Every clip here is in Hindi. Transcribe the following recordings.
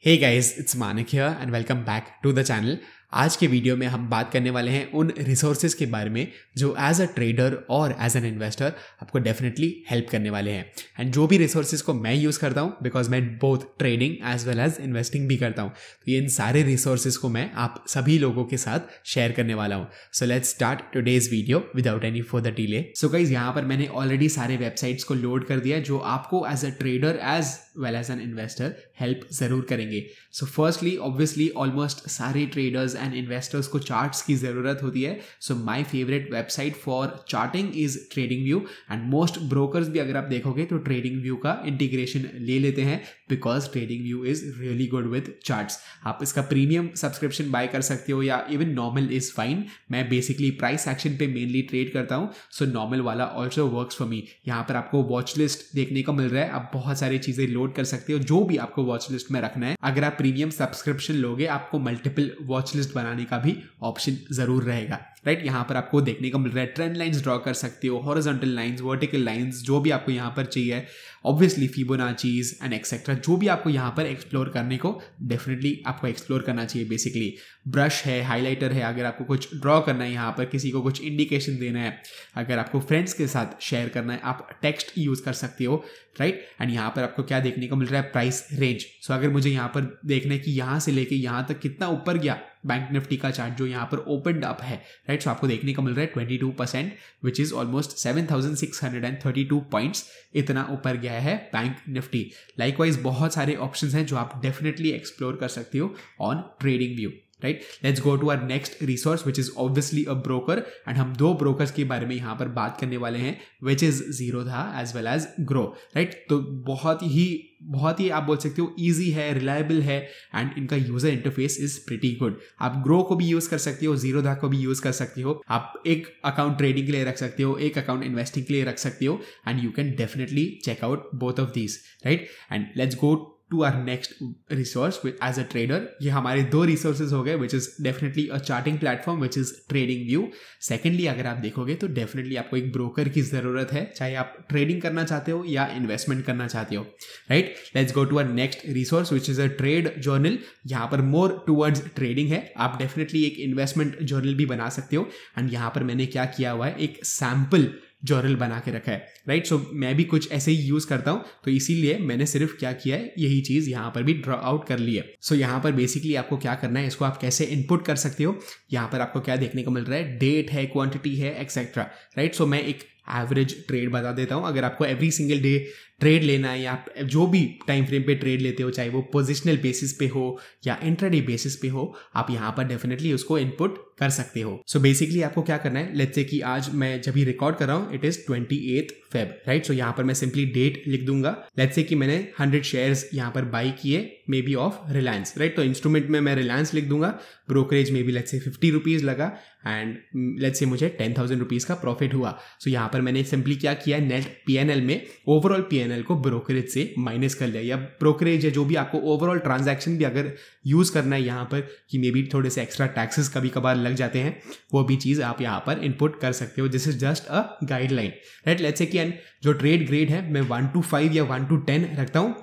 Hey guys, it's Manik here and welcome back to the channel. आज के वीडियो में हम बात करने वाले हैं उन रिसोर्सेज के बारे में जो एज अ ट्रेडर और एज एन इन्वेस्टर आपको डेफिनेटली हेल्प करने वाले हैं एंड जो भी रिसोर्सेज को मैं यूज़ करता हूँ बिकॉज मैं both trading as well as investing भी करता हूँ तो ये इन सारे रिसोर्सेज को मैं आप सभी लोगों के साथ शेयर करने वाला हूँ so let's start today's video without any further delay so guys यहाँ पर मैंने ऑलरेडी सारे वेबसाइट्स को लोड कर दिया जो आपको as a trader as well as an investor help ज़रूर करेंगे सो फर्स्टली ऑब्वियसली ऑलमोस्ट सारे ट्रेडर्स एंड इन्वेस्टर्स को चार्ट्स की ज़रूरत होती है so my favourite website for charting is TradingView and most brokers भी अगर आप देखोगे तो ट्रेडिंग व्यू का इंटीग्रेशन ले लेते हैं because TradingView is really good with charts आप इसका प्रीमियम सब्सक्रिप्शन बाय कर सकते हो या इवन नॉर्मल इज़ फाइन मैं बेसिकली प्राइस एक्शन पे मेनली ट्रेड करता हूँ सो नॉर्मल वाला ऑल्सो वर्क फॉर मी यहाँ पर आपको वॉच लिस्ट देखने को मिल रहा है आप बहुत सारी चीज़ें लोड कर सकते हो जो भी आपको वॉच लिस्ट में रखना है अगर आप प्रीमियम सब्सक्रिप्शन लोगे आपको मल्टीपल वॉच लिस्ट लिस्ट बनाने का भी ऑप्शन ज़रूर रहेगा राइट यहाँ पर आपको देखने को मिल रहा है ट्रेंड लाइन्स ड्रॉ कर सकते हो हॉरिजॉन्टल लाइन्स वर्टिकल लाइन्स जो भी आपको यहाँ पर चाहिए ऑब्वियसली फीबोनाचीज एंड एक्सेट्रा जो भी आपको यहाँ पर एक्सप्लोर करने को डेफिनेटली आपको एक्सप्लोर करना चाहिए बेसिकली ब्रश है हाईलाइटर है अगर आपको कुछ ड्रॉ करना है यहाँ पर किसी को कुछ इंडिकेशन देना है अगर आपको फ्रेंड्स के साथ शेयर करना है आप टेक्स्ट यूज़ कर सकते हो राइट एंड यहाँ पर आपको क्या देखने को मिल रहा है प्राइस रेंज सो अगर मुझे यहाँ पर देखना है कि यहाँ से लेके यहाँ तक कितना ऊपर गया बैंक निफ्टी का चार्ट जो यहाँ पर ओपन अप है राइट सो आपको देखने को मिल रहा है twenty two percent which is almost seven thousand six hundred and thirty two points इतना ऊपर गया है बैंक निफ्टी लाइकवाइज बहुत सारे ऑप्शन हैं जो आप डेफिनेटली एक्सप्लोर कर सकते हो on TradingView right let's go to our next resource which is obviously a broker and हम दो ब्रोकर्स के बारे में यहाँ पर बात करने वाले हैं which is Zerodha as well as Groww right तो बहुत ही बहुत ही आप बोल सकते हो ईजी है रिलायबल है एंड इनका user interface is pretty good आप ग्रो को भी यूज कर सकते हो जीरो धा को भी यूज कर सकते हो आप एक अकाउंट ट्रेडिंग के लिए रख सकते हो एक अकाउंट इन्वेस्टिंग के लिए रख सकते हो and you can definitely check out both of these right and let's go to our next resource as a trader ये हमारे दो रिसोर्सेज हो गए which is definitely a charting platform which is TradingView secondly अगर आप देखोगे तो डेफिनेटली आपको एक ब्रोकर की ज़रूरत है चाहे आप ट्रेडिंग करना चाहते हो या इन्वेस्टमेंट करना चाहते हो right let's go to our next resource which is a trade journal यहाँ पर मोर टूवर्ड्स ट्रेडिंग है आप डेफिनेटली एक इन्वेस्टमेंट जर्नल भी बना सकते हो एंड यहाँ पर मैंने क्या किया हुआ है एक सैम्पल जॉरल बना के रखा है राइट सो so, मैं भी कुछ ऐसे ही यूज करता हूँ तो इसीलिए मैंने सिर्फ क्या किया है यही चीज यहाँ पर भी ड्रॉ आउट कर ली है सो so, यहाँ पर बेसिकली आपको क्या करना है इसको आप कैसे इनपुट कर सकते हो यहाँ पर आपको क्या देखने को मिल रहा है डेट है क्वांटिटी है एक्सेट्रा राइट सो मैं एक एवरेज ट्रेड बता देता हूँ अगर आपको एवरी सिंगल डे ट्रेड लेना है या आप जो भी टाइम फ्रेम पे ट्रेड लेते हो चाहे वो पोजिशनल बेसिस पे हो या इंट्राडे बेसिस पे हो आप यहाँ पर डेफिनेटली उसको इनपुट कर सकते हो सो so बेसिकली आपको क्या करना है लेट्स से कि आज मैं जब भी रिकॉर्ड कर रहा हूँ it is twenty eighth Feb right so यहाँ पर मैं सिंपली डेट लिख दूंगा लेट्स से कि मैंने हंड्रेड शेयर यहाँ पर बाई किए maybe of Reliance right तो इंस्ट्रूमेंट में मैं रिलायंस लिख दूंगा ब्रोकरेज में be let's say fifty rupees लगा एंड लेट्स से मुझे टेन थाउजेंड रुपीज़ का प्रॉफिट हुआ सो so, यहाँ पर मैंने सिंपली क्या किया नेट पी एन एल में ओवरऑल पी एन एल को ब्रोकरेज से माइनस कर लिया या ब्रोकरेज या जो भी आपको ओवरऑल ट्रांजेक्शन भी अगर यूज़ करना है यहाँ पर कि मे बी थोड़े से एक्स्ट्रा टैक्सेस कभी कभार लग जाते हैं वो भी चीज़ आप यहाँ पर इनपुट कर सकते हो this is just a guideline right let's say कि एंड जो ट्रेड ग्रेड है मैं वन टू फाइव या वन टू टेन रखता हूँ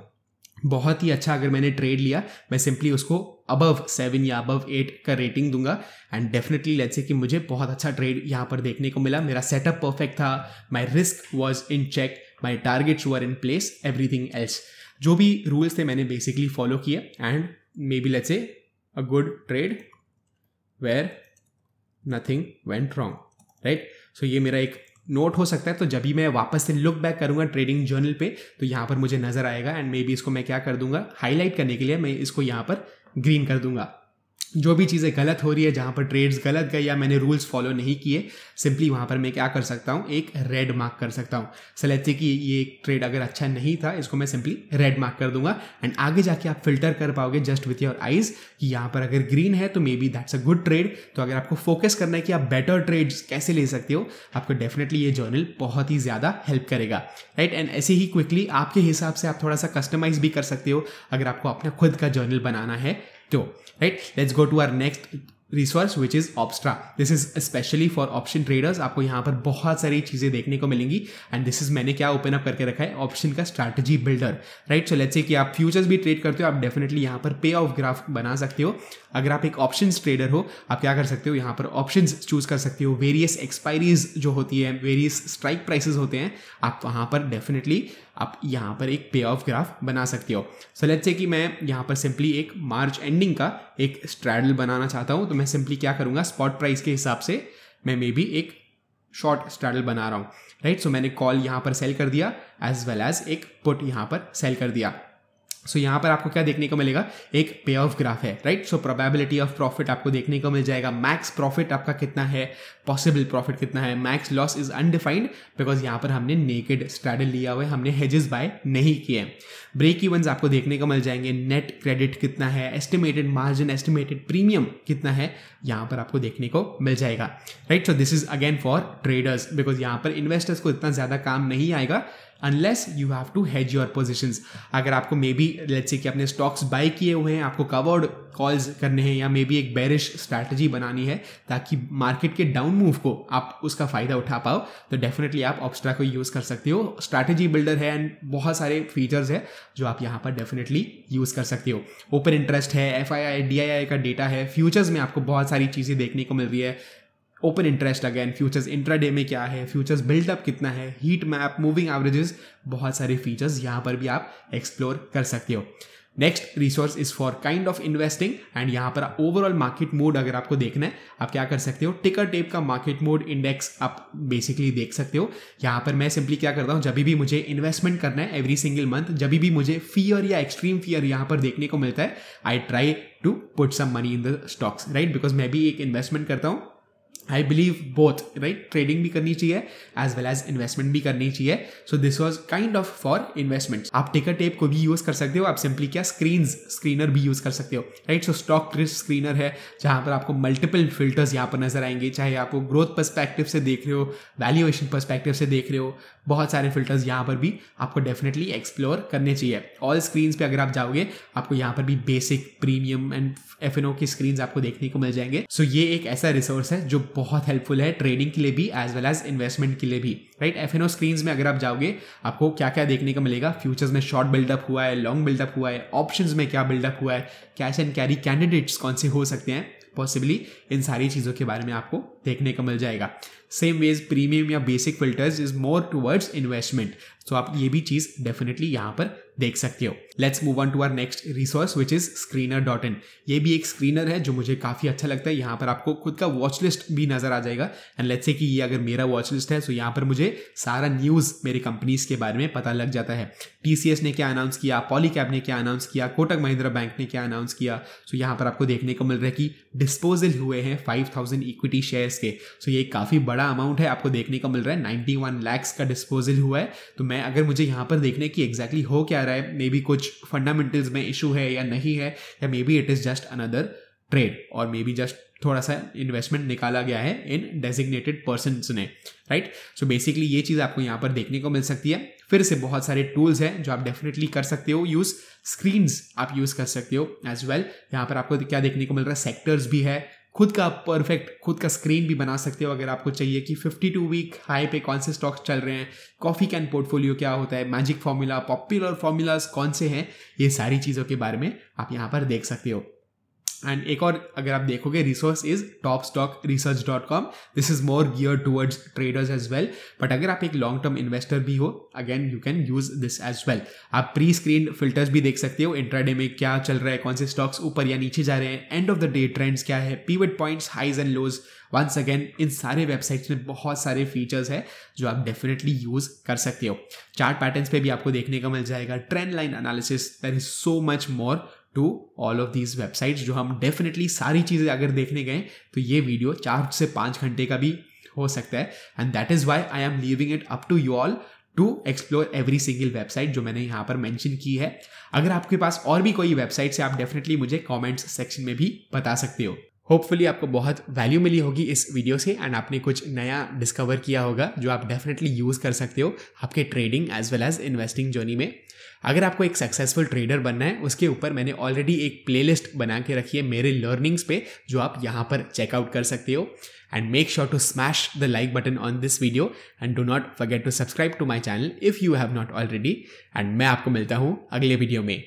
बहुत ही अच्छा अगर मैंने ट्रेड लिया मैं सिंपली उसको अबव सेवन या अबव एट का रेटिंग दूंगा एंड डेफिनेटली लेट्स से कि मुझे बहुत अच्छा ट्रेड यहाँ पर देखने को मिला मेरा सेटअप परफेक्ट था my risk was in check my targets were in place everything else जो भी रूल्स थे मैंने बेसिकली फॉलो किए and maybe let's a a good trade where nothing went wrong right so ये मेरा एक नोट हो सकता है तो जब भी मैं वापस से लुक बैक करूंगा ट्रेडिंग जर्नल पे तो यहाँ पर मुझे नजर आएगा एंड मे बी इसको मैं क्या कर दूंगा हाईलाइट करने के लिए मैं इसको यहाँ पर ग्रीन कर दूंगा जो भी चीज़ें गलत हो रही है जहाँ पर ट्रेड्स गलत गए या मैंने रूल्स फॉलो नहीं किए सिंपली वहाँ पर मैं क्या कर सकता हूँ एक रेड मार्क कर सकता हूँ सलेक्टे कि ये ट्रेड अगर अच्छा नहीं था इसको मैं सिंपली रेड मार्क कर दूंगा एंड आगे जाके आप फिल्टर कर पाओगे जस्ट विथ योर आइज कि यहाँ पर अगर ग्रीन है तो maybe that's a good trade तो अगर आपको फोकस करना है कि आप बेटर ट्रेड्स कैसे ले सकते हो आपको डेफिनेटली ये जर्नल बहुत ही ज़्यादा हेल्प करेगा राइट एंड ऐसे ही क्विकली आपके हिसाब से आप थोड़ा सा कस्टमाइज भी कर सकते हो अगर आपको अपना खुद का जर्नल बनाना है So, right, let's go to our next resource which is Opstra this is specially for option traders आपको यहाँ पर बहुत सारी चीजें देखने को मिलेंगी एंड दिस इज मैंने क्या ओपन अप करके रखा है ऑप्शन का strategy builder right so let's say कि आप फ्यूचर्स भी ट्रेड करते हो आप डेफिनेटली यहाँ पर पे ऑफ ग्राफ बना सकते हो अगर आप एक ऑप्शन ट्रेडर हो आप क्या कर सकते हो यहाँ पर ऑप्शन चूज कर सकते हो वेरियस एक्सपायरीज जो होती है वेरियस स्ट्राइक प्राइसेज होते हैं आप वहाँ पर डेफिनेटली आप यहाँ पर एक पे ऑफ ग्राफ बना सकते हो सो लेट्स से कि मैं यहाँ पर सिंपली एक मार्च एंडिंग का एक स्ट्रैडल बनाना चाहता हूँ तो तो मैं सिंपली क्या करूँगा स्पॉट प्राइस के हिसाब से मैं मे बी एक शॉर्ट स्ट्रैडल बना रहा हूँ राइट सो मैंने कॉल यहाँ पर सेल कर दिया एज वेल एज एक पुट यहाँ पर सेल कर दिया सो so, यहाँ पर आपको क्या देखने को मिलेगा एक पे ऑफ ग्राफ है right so probability of profit आपको देखने को मिल जाएगा मैक्स प्रॉफिट आपका कितना है पॉसिबल प्रॉफिट कितना है max loss is undefined because यहाँ पर हमने नेकेड स्ट्रैडल लिया हुआ है हमने हेजेस बाय नहीं किए ब्रेक इवंस आपको देखने को मिल जाएंगे नेट क्रेडिट कितना है एस्टिमेटेड मार्जिन एस्टिमेटेड प्रीमियम कितना है यहाँ पर आपको देखने को मिल जाएगा right so this is again for traders because यहाँ पर इन्वेस्टर्स को इतना ज़्यादा काम नहीं आएगा unless you have to hedge your positions अगर आपको मे बी लेट्स से कि आपने स्टॉक्स बाय किए हुए हैं आपको कवर्ड कॉल्स करने हैं या मे बी एक बैरिश स्ट्रैटेजी बनानी है ताकि मार्केट के डाउन मूव को आप उसका फायदा उठा पाओ तो डेफिनेटली आप ऑप्स्ट्रा को यूज़ कर सकते हो स्ट्रैटेजी बिल्डर है एंड बहुत सारे फीचर्स है जो आप यहाँ पर डेफिनेटली यूज़ कर सकते हो ओपन इंटरेस्ट है F I I D I I का डेटा है फ्यूचर्स में आपको बहुत सारी चीज़ें देखने को मिल रही है open interest again futures intraday में क्या है फ्यूचर्स बिल्डअप कितना है हीट मैप मूविंग एवरेजेस बहुत सारे फीचर्स यहाँ पर भी आप एक्सप्लोर कर सकते हो next resource is for kind of investing and यहाँ पर ओवरऑल मार्केट मोड अगर आपको देखना है आप क्या कर सकते हो टिकर टेप का मार्केट मोड इंडेक्स आप बेसिकली देख सकते हो यहाँ पर मैं सिंपली क्या करता हूँ जब भी मुझे इन्वेस्टमेंट करना है एवरी सिंगल मंथ जब भी मुझे फियर या एक्सट्रीम फियर यहाँ पर देखने को मिलता है I try to put some money in the stocks right because मैं भी एक इन्वेस्टमेंट करता हूँ I believe both right trading भी करनी चाहिए एज वेल एज इन्वेस्टमेंट भी करनी चाहिए so this was kind of for investment आप टिकट टेप को भी यूज कर सकते हो आप सिंपली क्या स्क्रीन स्क्रीनर भी यूज कर सकते हो right so stock crisp screener है जहां पर आपको मल्टीपल फिल्टर्स यहाँ पर नजर आएंगे चाहे आपको ग्रोथ परस्पेक्टिव से देख रहे हो वैल्यूएशन परस्पेक्टिव से देख रहे हो बहुत सारे फिल्टर्स यहाँ पर भी आपको डेफिनेटली एक्सप्लोर करने चाहिए ऑल स्क्रीन पे अगर आप जाओगे आपको यहाँ पर भी बेसिक प्रीमियम एंड एफ की स्क्रीन आपको देखने को मिल जाएंगे सो so, ये एक ऐसा रिसोर्स है जो बहुत हेल्पफुल है ट्रेडिंग के लिए भी एज वेल एज इन्वेस्टमेंट के लिए भी राइट एफ एन स्क्रीन में अगर आप जाओगे आपको क्या क्या देखने को मिलेगा फ्यूचर्स में शॉर्ट बिल्डअप हुआ है लॉन्ग बिल्डअप हुआ है ऑप्शन में क्या बिल्डअप हुआ है कैश एंड कैरी कैंडिडेट्स कौन से हो सकते हैं पॉसिबली इन सारी चीज़ों के बारे में आपको देखने को मिल जाएगा सेम वेज प्रीमियम या basic filters is more towards investment so आप ये भी चीज़ डेफिनेटली यहाँ पर देख सकते हो let's move on to our next resource which is screener dot in ये भी एक स्क्रीनर है जो मुझे काफी अच्छा लगता है यहाँ पर आपको खुद का वॉच लिस्ट भी नजर आ जाएगा एंड लेट्स से कि ये अगर मेरा वॉच लिस्ट है तो यहाँ पर मुझे सारा न्यूज मेरी कंपनीज के बारे में पता लग जाता है टीसीएस ने क्या अनाउंस किया पॉलीकैब ने क्या अनाउंस किया कोटक महिंद्रा बैंक ने क्या अनाउंस किया सो यहाँ पर आपको देखने को मिल रहा है कि डिस्पोजल हुए हैं फाइव थाउजेंड इक्विटी शेयर्स के सो ये काफी बड़ा अमाउंट है आपको देखने को मिल रहा है नाइनटी वन लैक्स का डिस्पोजल हुआ है तो मैं अगर मुझे यहाँ पर देखने की एग्जैक्टली हो क्या रहा है मे बी कुछ फंडामेंटल्स में इशू है या नहीं है या maybe it is just another trade और मे बी जस्ट थोड़ा सा इन्वेस्टमेंट निकाला गया है इन डेजिग्नेटेड पर्सन ने राइट सो बेसिकली ये चीज़ आपको यहाँ पर देखने को मिल सकती है फिर से बहुत सारे टूल्स हैं जो आप डेफिनेटली कर सकते हो यूज़ स्क्रीन्स आप यूज़ कर सकते हो एज वेल well. यहाँ पर आपको क्या देखने को मिल रहा है सेक्टर्स भी है खुद का परफेक्ट खुद का स्क्रीन भी बना सकते हो अगर आपको चाहिए कि 52 वीक हाई पे कौन से स्टॉक्स चल रहे हैं कॉफ़ी कैन पोर्टफोलियो क्या होता है मैजिक फॉर्मूला पॉपुलर फॉर्मूलाज कौन से हैं ये सारी चीज़ों के बारे में आप यहाँ पर देख सकते हो एंड एक और अगर आप देखोगे resource is top stock research dot com this is more gear towards traders as well but अगर आप एक लॉन्ग टर्म इन्वेस्टर भी हो again you can use this as well आप प्री स्क्रीन फिल्टर्स भी देख सकते हो इंट्राडे में क्या चल रहा है कौन से स्टॉक्स ऊपर या नीचे जा रहे हैं end of the day trends क्या है pivot points highs and lows once again इन सारे वेबसाइट्स में बहुत सारे फीचर्स है जो आप डेफिनेटली यूज कर सकते हो चार्ट पैटर्न्स पे भी आपको देखने का मिल जाएगा trend line analysis there is so much more to all of these websites जो हम डेफिनेटली सारी चीज़ें अगर देखने गए तो ये वीडियो चार से पाँच घंटे का भी हो सकता है and that is why I am leaving it up to you all to explore every single website जो मैंने यहाँ पर मैंशन की है अगर आपके पास और भी कोई वेबसाइट्स है आप डेफिनेटली मुझे कॉमेंट्स सेक्शन में भी बता सकते हो होपफुली आपको बहुत वैल्यू मिली होगी इस वीडियो से एंड आपने कुछ नया डिस्कवर किया होगा जो आप डेफिनेटली यूज़ कर सकते हो आपके trading as well as investing journey में अगर आपको एक सक्सेसफुल ट्रेडर बनना है उसके ऊपर मैंने ऑलरेडी एक प्लेलिस्ट बना के रखी है मेरे लर्निंग्स पे जो आप यहाँ पर चेकआउट कर सकते हो and make sure to smash the like button on this video and do not forget to subscribe to my channel if you have not already and मैं आपको मिलता हूँ अगले वीडियो में